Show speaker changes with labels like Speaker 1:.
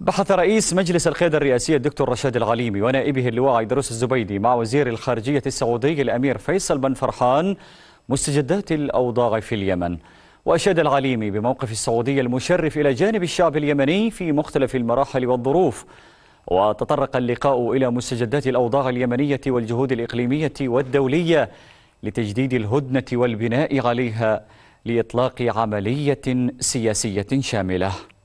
Speaker 1: بحث رئيس مجلس القيادة الرئاسية الدكتور رشاد العليمي ونائبه اللواء عيدروس الزبيدي مع وزير الخارجية السعودي الأمير فيصل بن فرحان مستجدات الأوضاع في اليمن وأشاد العليمي بموقف السعودية المشرف إلى جانب الشعب اليمني في مختلف المراحل والظروف وتطرق اللقاء إلى مستجدات الأوضاع اليمنية والجهود الإقليمية والدولية لتجديد الهدنة والبناء عليها لإطلاق عملية سياسية شاملة